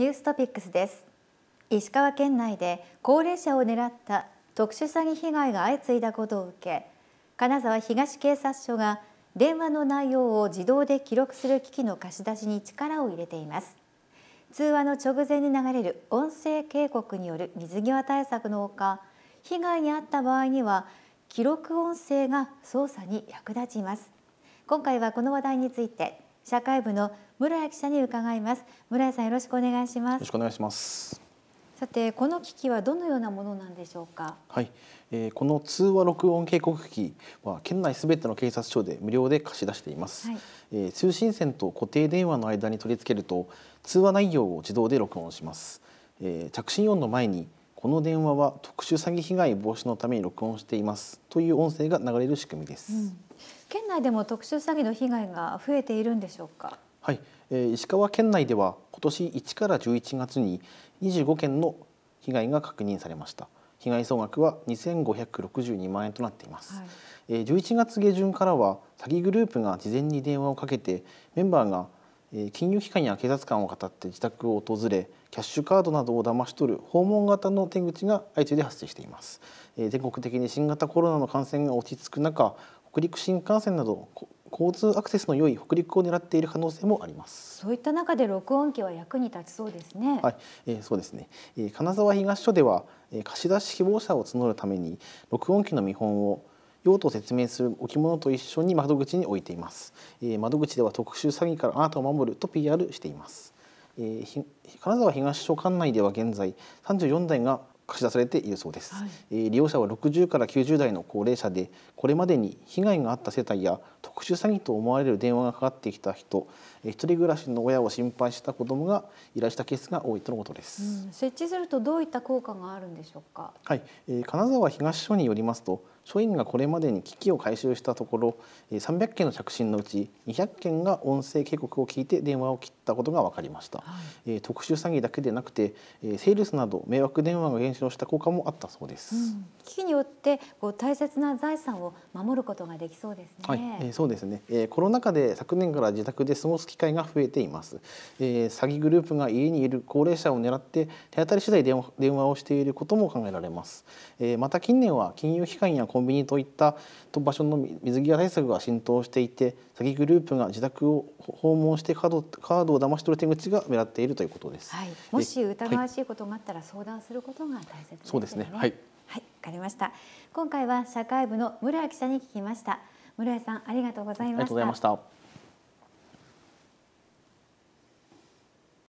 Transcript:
ニューストピックスです石川県内で高齢者を狙った特殊詐欺被害が相次いだことを受け金沢東警察署が電話の内容を自動で記録する機器の貸し出しに力を入れています通話の直前に流れる音声警告による水際対策のほか被害に遭った場合には記録音声が捜査に役立ちます今回はこの話題について社会部の村谷記者に伺います村谷さんよろしくお願いしますよろしくお願いしますさてこの機器はどのようなものなんでしょうかはい、えー、この通話録音警告機は県内すべての警察署で無料で貸し出しています、はい、えー、通信線と固定電話の間に取り付けると通話内容を自動で録音します、えー、着信音の前にこの電話は特殊詐欺被害防止のために録音していますという音声が流れる仕組みです、うん県内でも特殊詐欺の被害が増えているんでしょうか。はい、えー、石川県内では今年1から11月に25件の被害が確認されました。被害総額は2562万円となっています、はい、えー、11月下旬からは詐欺グループが事前に電話をかけてメンバーが金融機関や警察官を語って自宅を訪れキャッシュカードなどを騙し取る訪問型の手口が相次いで発生しています全国的に新型コロナの感染が落ち着く中北陸新幹線など交通アクセスの良い北陸を狙っている可能性もありますそういった中で録音機は役に立ちそうですねはい、えー、そうですね、えー、金沢東署では、えー、貸し出し希望者を募るために録音機の見本を用途を説明する置物と一緒に窓口に置いています、えー、窓口では特殊詐欺からあなたを守ると PR しています、えー、金沢東署管内では現在34台が貸し出されているそうです、はい、利用者は60から90代の高齢者でこれまでに被害があった世帯や特殊詐欺と思われる電話がかかってきた人一人暮らしの親を心配した子どもが依頼したケースが多いとのことです、うん、設置するとどういった効果があるんでしょうか、はいえー、金沢東署によりますと署員がこれまでに機器を回収したところ300件の着信のうち200件が音声警告を聞いて電話を切ったことが分かりました、はい、特殊詐欺だけでなくてセールスなど迷惑電話が減少避のした効果もあったそうです、うん、危機によってこう大切な財産を守ることができそうですね、はい、えー、そうですね、えー、コロナ禍で昨年から自宅で過ごす機会が増えています、えー、詐欺グループが家にいる高齢者を狙って手当たり次第電話電話をしていることも考えられます、えー、また近年は金融機関やコンビニといったと場所の水際対策が浸透していて詐欺グループが自宅を訪問してカードカードを騙し取る手口が目立っているということです、はい、もし疑わしいことがあったら相談することがが大切、ね、そうですね。はい。はい、わかりました。今回は社会部の村屋記者に聞きました。村屋さん、ありがとうございました。ありがとうございました。